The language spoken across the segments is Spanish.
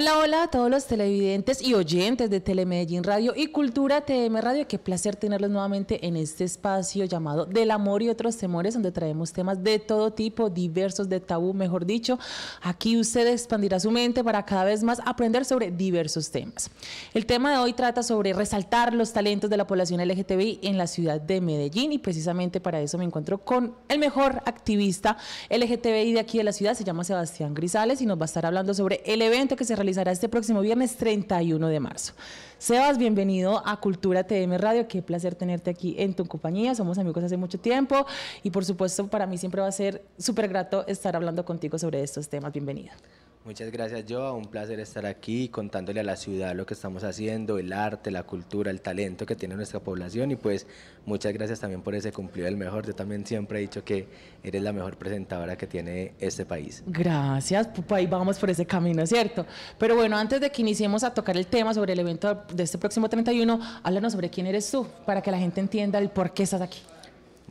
Hola, hola a todos los televidentes y oyentes de Telemedellín Radio y Cultura TM Radio. Qué placer tenerlos nuevamente en este espacio llamado Del Amor y otros temores, donde traemos temas de todo tipo, diversos de tabú, mejor dicho. Aquí usted expandirá su mente para cada vez más aprender sobre diversos temas. El tema de hoy trata sobre resaltar los talentos de la población LGTBI en la ciudad de Medellín y precisamente para eso me encuentro con el mejor activista LGTBI de aquí de la ciudad, se llama Sebastián Grisales y nos va a estar hablando sobre el evento que se realiza realizará este próximo viernes 31 de marzo. Sebas, bienvenido a Cultura TM Radio. Qué placer tenerte aquí en tu compañía. Somos amigos hace mucho tiempo y por supuesto para mí siempre va a ser súper grato estar hablando contigo sobre estos temas. bienvenida. Muchas gracias, Joa. Un placer estar aquí contándole a la ciudad lo que estamos haciendo, el arte, la cultura, el talento que tiene nuestra población. Y pues muchas gracias también por ese cumplido del mejor. Yo también siempre he dicho que eres la mejor presentadora que tiene este país. Gracias, Pupa. Ahí vamos por ese camino, ¿cierto? Pero bueno, antes de que iniciemos a tocar el tema sobre el evento de este próximo 31, háblanos sobre quién eres tú para que la gente entienda el por qué estás aquí.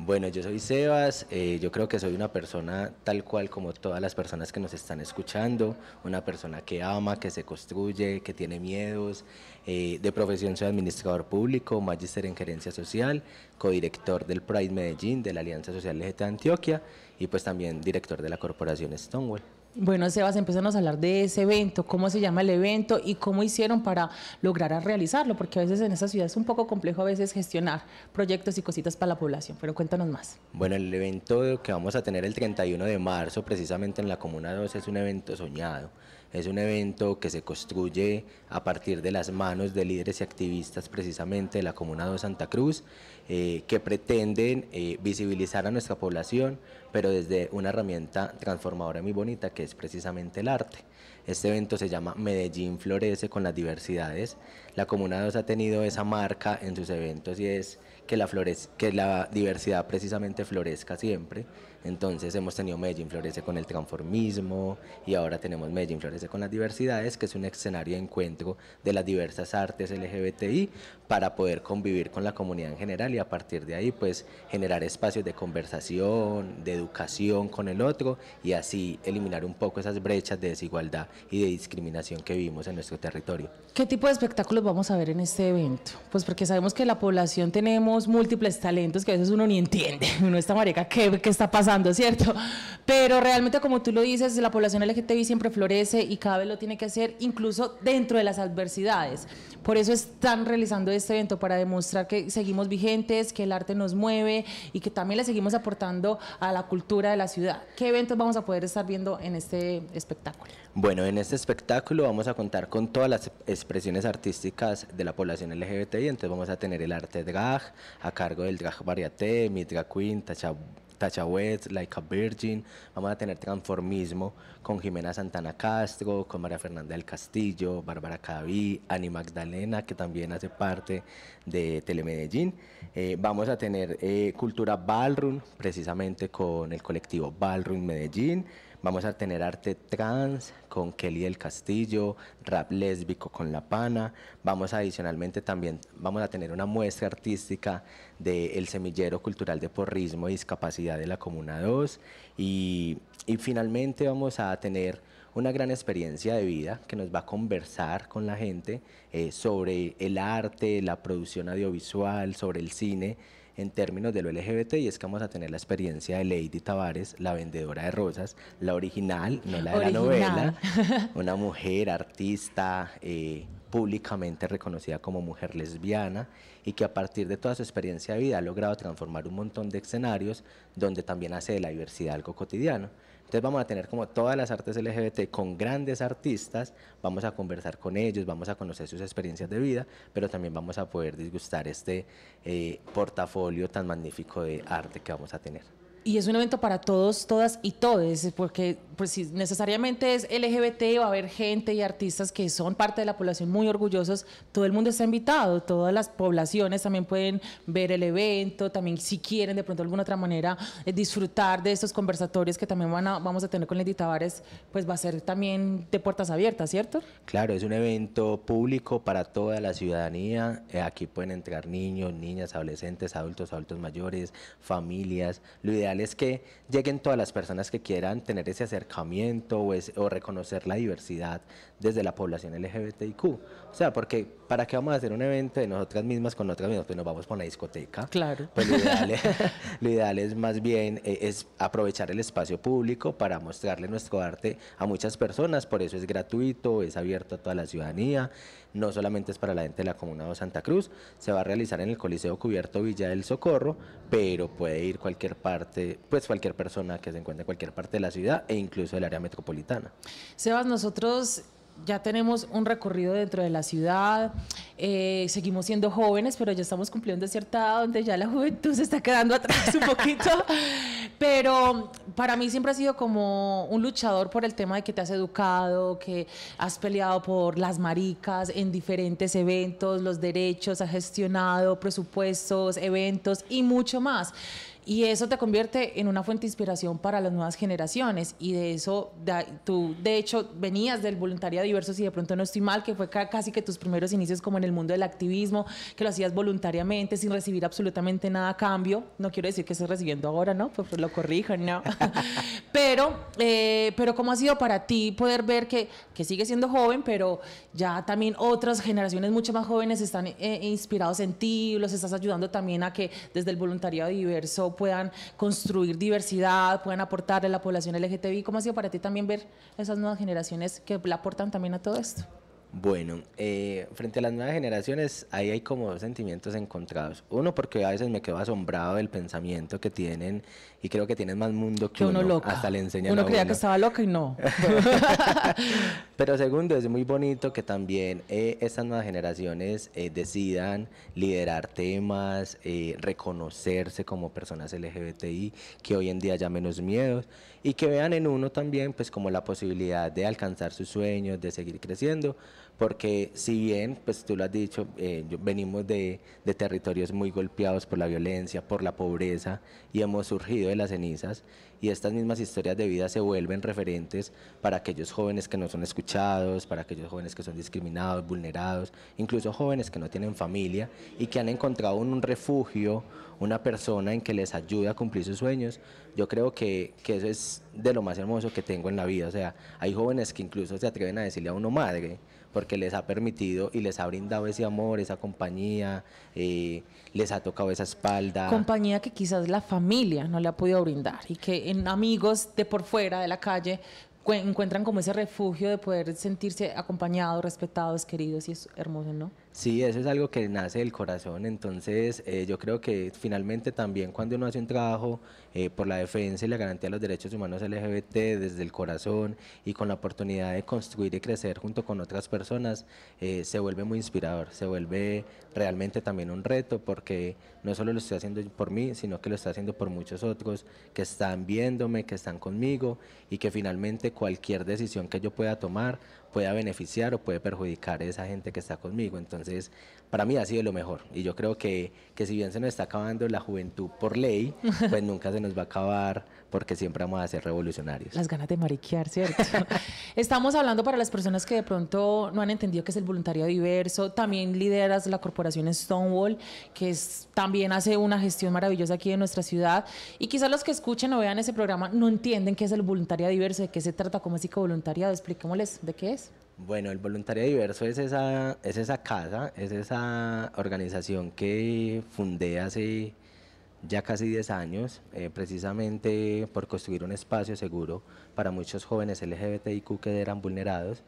Bueno, yo soy Sebas, eh, yo creo que soy una persona tal cual como todas las personas que nos están escuchando, una persona que ama, que se construye, que tiene miedos. Eh, de profesión soy administrador público, magíster en gerencia social, codirector del Pride Medellín, de la Alianza Social LGT de Antioquia y pues también director de la Corporación Stonewall. Bueno, Sebas, empezamos a hablar de ese evento, cómo se llama el evento y cómo hicieron para lograr realizarlo, porque a veces en esa ciudad es un poco complejo a veces gestionar proyectos y cositas para la población, pero cuéntanos más. Bueno, el evento que vamos a tener el 31 de marzo, precisamente en la Comuna 2, es un evento soñado. Es un evento que se construye a partir de las manos de líderes y activistas precisamente de la Comuna de Santa Cruz, eh, que pretenden eh, visibilizar a nuestra población, pero desde una herramienta transformadora muy bonita que es precisamente el arte. Este evento se llama Medellín Florece con las diversidades. La Comuna 2 ha tenido esa marca en sus eventos y es que la, florez, que la diversidad precisamente florezca siempre. Entonces hemos tenido Medellín florece con el transformismo y ahora tenemos Medellín florece con las diversidades, que es un escenario de encuentro de las diversas artes LGBTI para poder convivir con la comunidad en general y a partir de ahí pues generar espacios de conversación, de educación con el otro y así eliminar un poco esas brechas de desigualdad y de discriminación que vivimos en nuestro territorio. ¿Qué tipo de espectáculos vamos a ver en este evento? Pues porque sabemos que la población tenemos múltiples talentos que a veces uno ni entiende. Uno está marica, qué está pasando, cierto? Pero realmente, como tú lo dices, la población LGTBI siempre florece y cada vez lo tiene que hacer, incluso dentro de las adversidades. Por eso están realizando este evento, para demostrar que seguimos vigentes, que el arte nos mueve y que también le seguimos aportando a la cultura de la ciudad. ¿Qué eventos vamos a poder estar viendo en este espectáculo? Bueno, en este espectáculo vamos a contar con todas las expresiones artísticas de la población LGBTI, entonces vamos a tener el arte drag a cargo del drag variate, mi drag queen, Tachahuet, Like a Virgin, vamos a tener transformismo con Jimena Santana Castro, con María Fernanda del Castillo, Bárbara Caví, Ani Magdalena, que también hace parte de Telemedellín. Eh, vamos a tener eh, cultura ballroom, precisamente con el colectivo Ballroom Medellín. Vamos a tener arte trans con Kelly del Castillo, rap lésbico con La Pana. Vamos adicionalmente también, vamos a tener una muestra artística del semillero cultural de porrismo y discapacidad de la Comuna 2. Y, finalmente vamos a tener una gran experiencia de vida que nos va a conversar con la gente eh, sobre el arte, la producción audiovisual, sobre el cine en términos de lo LGBT y es que vamos a tener la experiencia de Lady Tavares, la vendedora de rosas, la original, no la de la novela, una mujer artista. Eh, públicamente reconocida como mujer lesbiana y que a partir de toda su experiencia de vida ha logrado transformar un montón de escenarios donde también hace de la diversidad algo cotidiano. Entonces vamos a tener como todas las artes LGBT con grandes artistas, vamos a conversar con ellos, vamos a conocer sus experiencias de vida, pero también vamos a poder disgustar este eh, portafolio tan magnífico de arte que vamos a tener. Y es un evento para todos, todas y todes, porque pues si necesariamente es LGBT, va a haber gente y artistas que son parte de la población muy orgullosos, todo el mundo está invitado, todas las poblaciones también pueden ver el evento, también si quieren de pronto de alguna otra manera eh, disfrutar de estos conversatorios que también van a, vamos a tener con Lady Tavares, pues va a ser también de puertas abiertas, ¿cierto? Claro, es un evento público para toda la ciudadanía, eh, aquí pueden entrar niños, niñas, adolescentes, adultos, adultos mayores, familias, lo ideal es que lleguen todas las personas que quieran tener ese acercamiento o, es, o reconocer la diversidad desde la población LGBTIQ. O sea, porque ¿para qué vamos a hacer un evento de nosotras mismas con otras mismas? Pues nos vamos con la discoteca. Claro. Pues lo ideal es, más bien eh, es aprovechar el espacio público para mostrarle nuestro arte a muchas personas. Por eso es gratuito, es abierto a toda la ciudadanía. No solamente es para la gente de la Comuna de Santa Cruz. Se va a realizar en el Coliseo Cubierto Villa del Socorro, pero puede ir cualquier parte, pues cualquier persona que se encuentre en cualquier parte de la ciudad e incluso incluso del área metropolitana. Sebas, nosotros ya tenemos un recorrido dentro de la ciudad, eh, seguimos siendo jóvenes, pero ya estamos cumpliendo cierta edad donde ya la juventud se está quedando atrás un poquito. pero para mí siempre ha sido como un luchador por el tema de que te has educado, que has peleado por las maricas en diferentes eventos, los derechos, has gestionado presupuestos, eventos y mucho más. Y eso te convierte en una fuente de inspiración para las nuevas generaciones. Y de eso, tú, de hecho, venías del voluntariado diverso, si de pronto no estoy mal, que fue casi que tus primeros inicios como en el mundo del activismo, que lo hacías voluntariamente, sin recibir absolutamente nada a cambio. No quiero decir que estés recibiendo ahora, ¿no? Pues, pues lo corrijo, ¿no? pero, eh, pero ¿cómo ha sido para ti poder ver que, que sigues siendo joven, pero ya también otras generaciones mucho más jóvenes están eh, inspirados en ti, los estás ayudando también a que desde el voluntariado diverso puedan construir diversidad, puedan aportar a la población LGTBI? ¿Cómo ha sido para ti también ver esas nuevas generaciones que le aportan también a todo esto? Bueno, eh, frente a las nuevas generaciones, ahí hay como dos sentimientos encontrados. Uno, porque a veces me quedo asombrado del pensamiento que tienen y creo que tienes más mundo que, uno, Hasta le enseñan uno creía que estaba loca y no. Pero segundo, es muy bonito que también eh, estas nuevas generaciones eh, decidan liderar temas, eh, reconocerse como personas LGBTI, que hoy en día ya menos miedos y que vean en uno también pues como la posibilidad de alcanzar sus sueños, de seguir creciendo, porque si bien, pues tú lo has dicho, eh, venimos de, de, territorios muy golpeados por la violencia, por la pobreza, y hemos surgido de las cenizas, y estas mismas historias de vida se vuelven referentes para aquellos jóvenes que no son escuchados, para aquellos jóvenes que son discriminados, vulnerados, incluso jóvenes que no tienen familia y que han encontrado un refugio, una persona en que les ayude a cumplir sus sueños, yo creo que, que eso es de lo más hermoso que tengo en la vida. O sea, hay jóvenes que incluso se atreven a decirle a uno madre, porque que les ha permitido y les ha brindado ese amor, esa compañía, eh, les ha tocado esa espalda. Compañía que quizás la familia no le ha podido brindar y que en amigos de por fuera de la calle encuentran como ese refugio de poder sentirse acompañados, respetados, queridos y es hermoso, ¿no? Sí, eso es algo que nace del corazón, entonces eh, yo creo que finalmente también cuando uno hace un trabajo eh, por la defensa y la garantía de los derechos humanos LGBT desde el corazón y con la oportunidad de construir y crecer junto con otras personas, eh, se vuelve muy inspirador, se vuelve realmente también un reto porque no solo lo estoy haciendo por mí, sino que lo está haciendo por muchos otros que están viéndome, que están conmigo y que finalmente cualquier decisión que yo pueda tomar pueda beneficiar o puede perjudicar a esa gente que está conmigo. Entonces, entonces, para mí ha sido lo mejor. Y yo creo que, que si bien se nos está acabando la juventud por ley, pues nunca se nos va a acabar porque siempre vamos a ser revolucionarios. Las ganas de mariquear, ¿cierto? Estamos hablando para las personas que de pronto no han entendido que es el voluntariado diverso. También lideras la corporación Stonewall, que es, también hace una gestión maravillosa aquí en nuestra ciudad. Y quizás los que escuchen o vean ese programa no entienden qué es el voluntariado diverso, de qué se trata, cómo psicovoluntariado. Expliquémosles de qué es. Bueno, el Voluntariado Diverso es esa, es esa casa, es esa organización que fundé hace ya casi 10 años, eh, precisamente por construir un espacio seguro para muchos jóvenes LGBTIQ que eran vulnerados.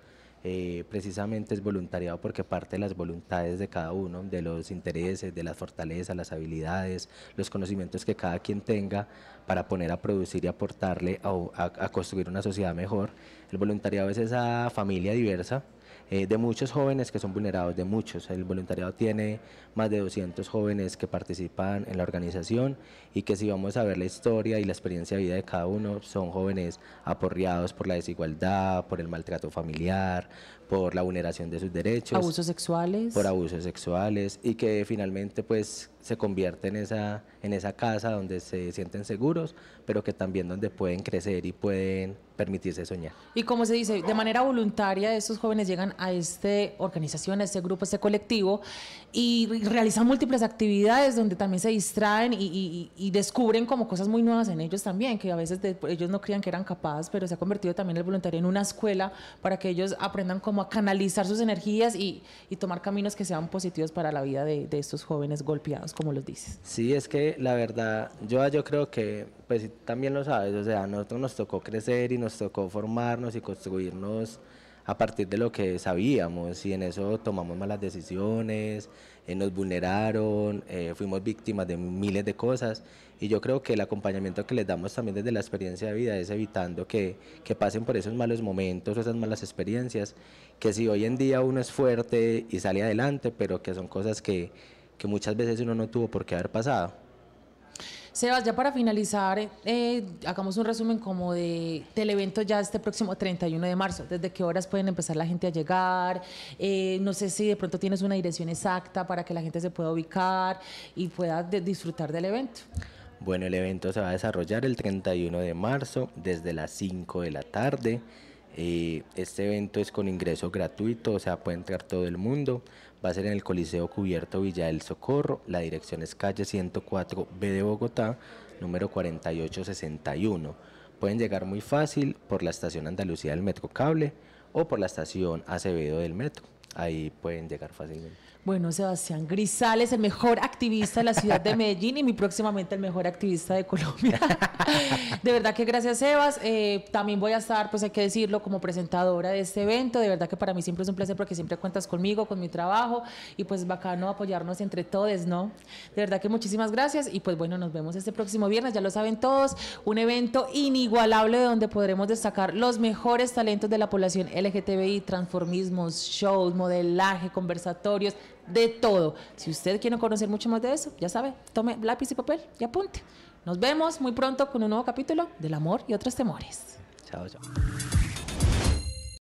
Eh, precisamente es voluntariado porque parte de las voluntades de cada uno, de los intereses, de las fortalezas, las habilidades, los conocimientos que cada quien tenga para poner a producir y aportarle a construir una sociedad mejor. El voluntariado es esa familia diversa eh, de muchos jóvenes que son vulnerados, de muchos. El voluntariado tiene más de 200 jóvenes que participan en la organización y que si vamos a ver la historia y la experiencia de vida de cada uno, son jóvenes aporreados por la desigualdad, por el maltrato familiar, por la vulneración de sus derechos. Abusos sexuales. Por abusos sexuales y que finalmente pues se convierte en esa, en esa casa donde se sienten seguros, pero que también donde pueden crecer y pueden permitirse soñar. Y como se dice, de manera voluntaria estos jóvenes llegan a esta organización, a este grupo, a este colectivo y realizan múltiples actividades donde también se distraen y, descubren como cosas muy nuevas en ellos también, que a veces ellos no creían que eran capaces, pero se ha convertido también el voluntario en una escuela para que ellos aprendan cómo a canalizar sus energías y, tomar caminos que sean positivos para la vida de, estos jóvenes golpeados, como los dices. Sí, es que la verdad, yo, yo creo que, pues también lo sabes, o sea, a nosotros nos tocó crecer y nos tocó formarnos y construirnos a partir de lo que sabíamos y en eso tomamos malas decisiones, eh, nos vulneraron, eh, fuimos víctimas de miles de cosas y yo creo que el acompañamiento que les damos también desde la experiencia de vida es evitando que, que pasen por esos malos momentos esas malas experiencias, que si hoy en día uno es fuerte y sale adelante, pero que son cosas que, que muchas veces uno no tuvo por qué haber pasado. Sebas, ya para finalizar, eh, eh, hagamos un resumen como de del evento ya este próximo 31 de marzo. ¿Desde qué horas pueden empezar la gente a llegar? Eh, no sé si de pronto tienes una dirección exacta para que la gente se pueda ubicar y pueda disfrutar del evento. Bueno, el evento se va a desarrollar el 31 de marzo desde las 5 de la tarde. Eh, este evento es con ingreso gratuito, o sea, puede entrar todo el mundo. Va a ser en el Coliseo Cubierto Villa del Socorro. La dirección es calle 104B de Bogotá, número 4861. Pueden llegar muy fácil por la estación Andalucía del Metro Cable o por la estación Acevedo del Metro ahí pueden llegar fácilmente. Bueno, Sebastián Grisales, el mejor activista de la ciudad de Medellín y mi próximamente el mejor activista de Colombia. de verdad que gracias, Sebas. Eh, también voy a estar, pues hay que decirlo, como presentadora de este evento. De verdad que para mí siempre es un placer porque siempre cuentas conmigo, con mi trabajo y pues bacano apoyarnos entre todos, ¿no? De verdad que muchísimas gracias y pues bueno, nos vemos este próximo viernes, ya lo saben todos, un evento inigualable donde podremos destacar los mejores talentos de la población LGTBI, transformismos, shows, modelaje, conversatorios, de todo. Si usted quiere conocer mucho más de eso, ya sabe, tome lápiz y papel y apunte. Nos vemos muy pronto con un nuevo capítulo del amor y otros temores. Chao, chao.